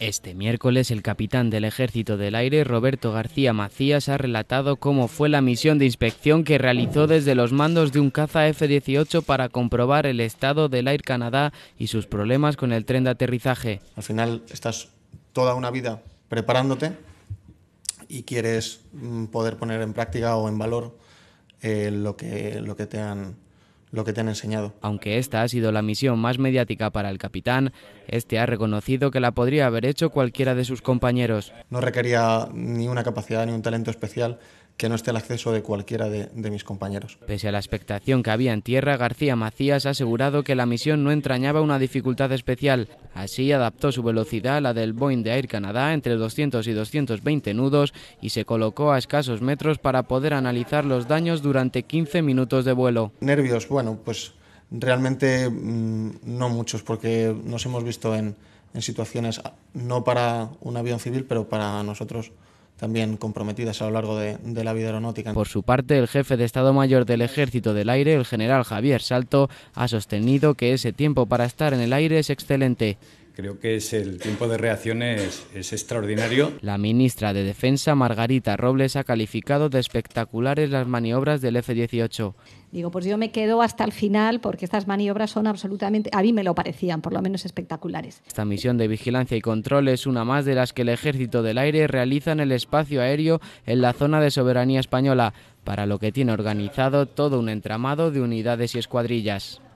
Este miércoles, el capitán del Ejército del Aire, Roberto García Macías, ha relatado cómo fue la misión de inspección que realizó desde los mandos de un caza F-18 para comprobar el estado del Air Canadá y sus problemas con el tren de aterrizaje. Al final, estás toda una vida preparándote y quieres mm, poder poner en práctica o en valor eh, lo, que, lo que te han lo que te han enseñado. Aunque esta ha sido la misión más mediática para el capitán, este ha reconocido que la podría haber hecho cualquiera de sus compañeros. No requería ni una capacidad ni un talento especial, que no esté el acceso de cualquiera de, mis compañeros. Pese a la expectación que había en tierra, García Macías ha asegurado que la misión no entrañaba una dificultad especial. Así adaptó su velocidad a la del Boeing de Air Canada entre 200 y 220 nudos y se colocó a escasos metros para poder analizar los daños durante 15 minutos de vuelo. Nervios, bueno, pues realmente mm, no muchos porque nos hemos visto en situaciones ah, no para un avión civil, pero para nosotros también comprometidas a lo largo de, la vida aeronáutica. Por su parte, el jefe de Estado Mayor del Ejército del Aire, el general Javier Salto, ha sostenido que ese tiempo para estar en el aire es excelente creo que es el tiempo de reacción es, extraordinario. La ministra de Defensa, Margarita Robles, ha calificado de espectaculares las maniobras del F-18. Digo, pues yo me quedo hasta el final porque estas maniobras son absolutamente, a mí me lo parecían, por lo menos espectaculares. Esta misión de vigilancia y control es una más de las que el Ejército del Aire realiza en el espacio aéreo en la zona de soberanía española, para lo que tiene organizado todo un entramado de unidades y escuadrillas.